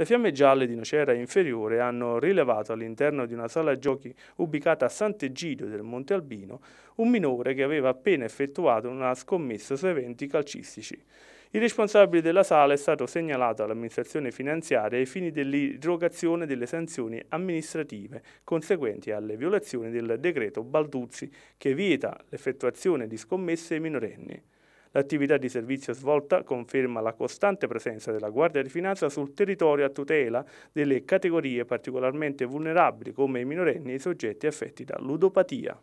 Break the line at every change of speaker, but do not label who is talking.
Le fiamme gialle di Nocera Inferiore hanno rilevato all'interno di una sala giochi ubicata a Sant'Egidio del Monte Albino un minore che aveva appena effettuato una scommessa su eventi calcistici. Il responsabile della sala è stato segnalato all'amministrazione finanziaria ai fini dell'irrogazione delle sanzioni amministrative conseguenti alle violazioni del decreto Balduzzi che vieta l'effettuazione di scommesse ai minorenni. L'attività di servizio svolta conferma la costante presenza della Guardia di Finanza sul territorio a tutela delle categorie particolarmente vulnerabili come i minorenni e i soggetti affetti da ludopatia.